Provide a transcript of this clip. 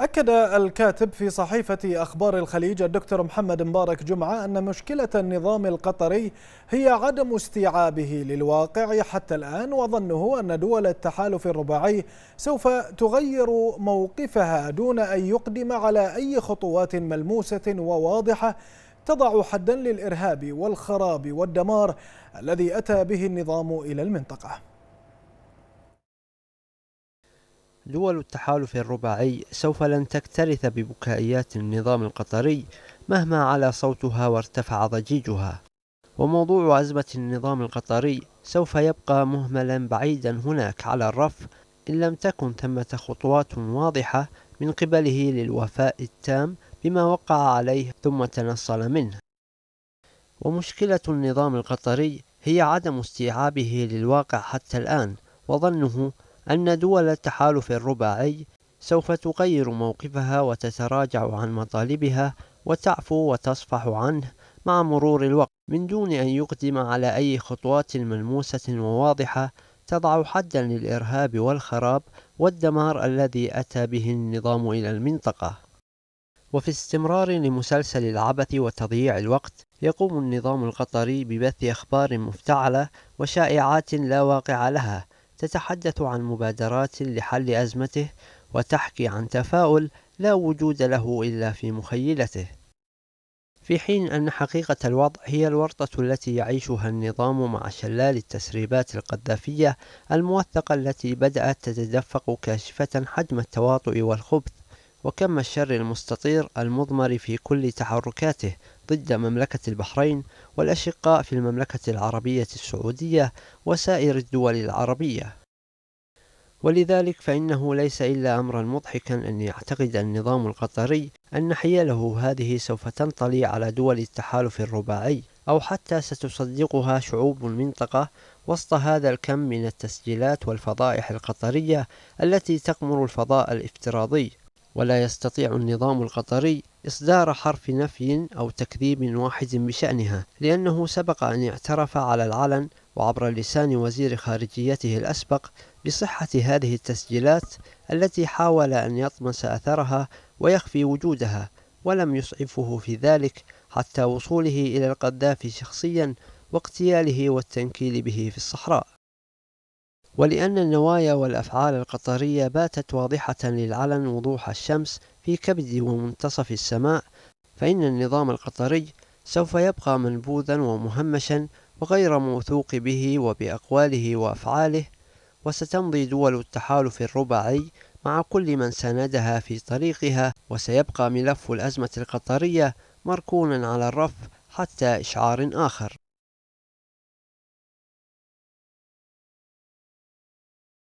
أكد الكاتب في صحيفة أخبار الخليج الدكتور محمد مبارك جمعة أن مشكلة النظام القطري هي عدم استيعابه للواقع حتى الآن وظنه أن دول التحالف الرباعي سوف تغير موقفها دون أن يقدم على أي خطوات ملموسة وواضحة تضع حدا للإرهاب والخراب والدمار الذي أتى به النظام إلى المنطقة دول التحالف الرباعي سوف لن تكترث ببكائيات النظام القطري مهما علا صوتها وارتفع ضجيجها وموضوع أزمة النظام القطري سوف يبقى مهملا بعيدا هناك على الرف إن لم تكن ثمة خطوات واضحة من قبله للوفاء التام بما وقع عليه ثم تنصل منه ومشكلة النظام القطري هي عدم استيعابه للواقع حتى الآن وظنه أن دول التحالف الرباعي سوف تغير موقفها وتتراجع عن مطالبها وتعفو وتصفح عنه مع مرور الوقت من دون أن يقدم على أي خطوات ملموسة وواضحة تضع حدا للإرهاب والخراب والدمار الذي أتى به النظام إلى المنطقة وفي استمرار لمسلسل العبث وتضييع الوقت يقوم النظام القطري ببث أخبار مفتعلة وشائعات لا واقع لها تتحدث عن مبادرات لحل أزمته وتحكي عن تفاؤل لا وجود له إلا في مخيلته في حين أن حقيقة الوضع هي الورطة التي يعيشها النظام مع شلال التسريبات القذافية الموثقة التي بدأت تتدفق كاشفة حجم التواطؤ والخبث وكم الشر المستطير المضمر في كل تحركاته ضد مملكة البحرين والأشقاء في المملكة العربية السعودية وسائر الدول العربية ولذلك فإنه ليس إلا أمرا مضحكا أن يعتقد النظام القطري أن حيله هذه سوف تنطلي على دول التحالف الرباعي أو حتى ستصدقها شعوب المنطقة وسط هذا الكم من التسجيلات والفضائح القطرية التي تقمر الفضاء الافتراضي ولا يستطيع النظام القطري إصدار حرف نفي أو تكذيب واحد بشأنها لأنه سبق أن اعترف على العلن وعبر لسان وزير خارجيته الأسبق بصحة هذه التسجيلات التي حاول أن يطمس أثرها ويخفي وجودها ولم يسعفه في ذلك حتى وصوله إلى القذافي شخصيا واغتياله والتنكيل به في الصحراء ولأن النوايا والأفعال القطرية باتت واضحة للعلن وضوح الشمس في كبد ومنتصف السماء فإن النظام القطري سوف يبقى منبوذا ومهمشا وغير موثوق به وبأقواله وأفعاله وستمضي دول التحالف الرباعي مع كل من ساندها في طريقها وسيبقى ملف الأزمة القطرية مركونا على الرف حتى إشعار آخر